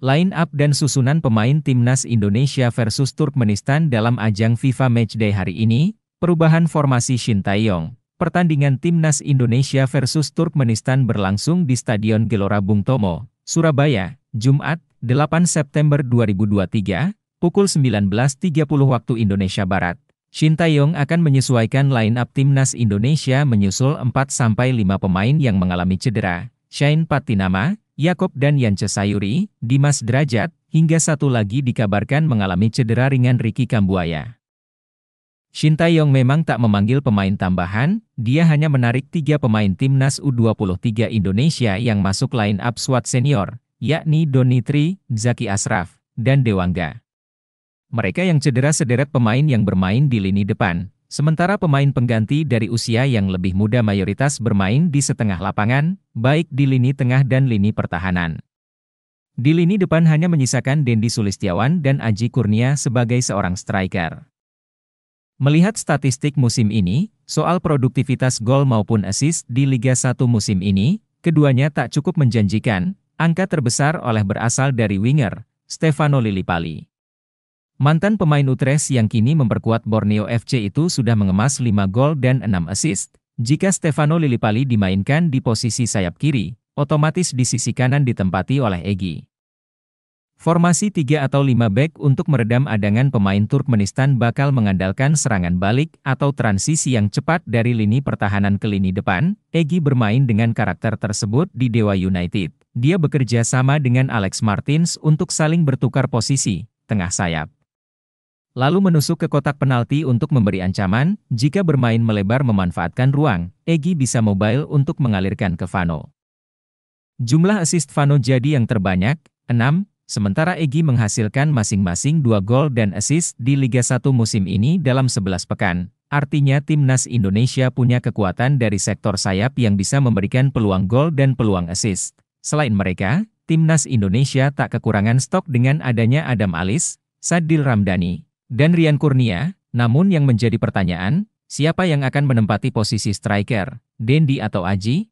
Line up dan susunan pemain timnas Indonesia versus Turkmenistan dalam ajang FIFA Matchday hari ini, perubahan formasi Shin Taeyong. Pertandingan timnas Indonesia versus Turkmenistan berlangsung di Stadion Gelora Bung Tomo, Surabaya, Jumat, 8 September 2023, pukul 19.30 waktu Indonesia Barat. Shin Taeyong akan menyesuaikan line up timnas Indonesia menyusul 4 5 pemain yang mengalami cedera. Shane Patinama, Yakob dan Yance Sayuri, Dimas Derajat, hingga satu lagi dikabarkan mengalami cedera ringan Ricky Kambuaya. Shin Yong memang tak memanggil pemain tambahan, dia hanya menarik tiga pemain timnas U23 Indonesia yang masuk line up SWAT senior, yakni Doni Tri, Zaki Asraf, dan Dewangga. Mereka yang cedera sederet pemain yang bermain di lini depan, Sementara pemain pengganti dari usia yang lebih muda mayoritas bermain di setengah lapangan, baik di lini tengah dan lini pertahanan. Di lini depan hanya menyisakan Dendi Sulistiawan dan Aji Kurnia sebagai seorang striker. Melihat statistik musim ini, soal produktivitas gol maupun assist di Liga 1 musim ini, keduanya tak cukup menjanjikan, angka terbesar oleh berasal dari winger, Stefano Lillipali. Mantan pemain Utrecht yang kini memperkuat Borneo FC itu sudah mengemas 5 gol dan 6 assist. Jika Stefano Lillipali dimainkan di posisi sayap kiri, otomatis di sisi kanan ditempati oleh Egi. Formasi 3 atau 5 back untuk meredam adangan pemain Turkmenistan bakal mengandalkan serangan balik atau transisi yang cepat dari lini pertahanan ke lini depan. Egi bermain dengan karakter tersebut di Dewa United. Dia bekerja sama dengan Alex Martins untuk saling bertukar posisi, tengah sayap lalu menusuk ke kotak penalti untuk memberi ancaman, jika bermain melebar memanfaatkan ruang, Egi bisa mobile untuk mengalirkan ke Fano. Jumlah assist Fano jadi yang terbanyak, 6, sementara Egi menghasilkan masing-masing 2 gol dan assist di Liga 1 musim ini dalam 11 pekan. Artinya timnas Indonesia punya kekuatan dari sektor sayap yang bisa memberikan peluang gol dan peluang assist. Selain mereka, timnas Indonesia tak kekurangan stok dengan adanya Adam Alis, Sadil Ramdhani, dan Rian Kurnia, namun yang menjadi pertanyaan, siapa yang akan menempati posisi striker, Dendi atau Aji?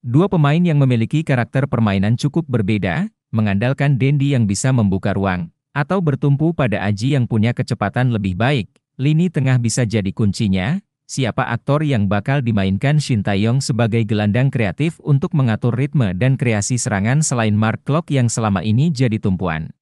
Dua pemain yang memiliki karakter permainan cukup berbeda, mengandalkan Dendi yang bisa membuka ruang, atau bertumpu pada Aji yang punya kecepatan lebih baik, lini tengah bisa jadi kuncinya, siapa aktor yang bakal dimainkan Shin Taeyong sebagai gelandang kreatif untuk mengatur ritme dan kreasi serangan selain Mark Klok yang selama ini jadi tumpuan.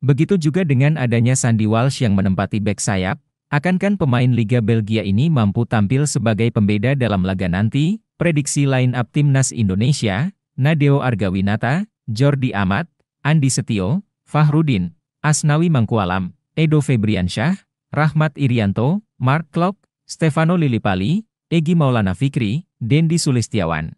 Begitu juga dengan adanya Sandy Walsh yang menempati back sayap, akankan pemain Liga Belgia ini mampu tampil sebagai pembeda dalam laga nanti? Prediksi line-up Timnas Indonesia, Nadeo Argawinata, Jordi Amat, Andi Setio, Fahrudin, Asnawi Mangkualam, Edo Febriansyah, Rahmat Irianto, Mark Klok, Stefano Lilipali, Egi Maulana Fikri, Dendi Sulistiawan.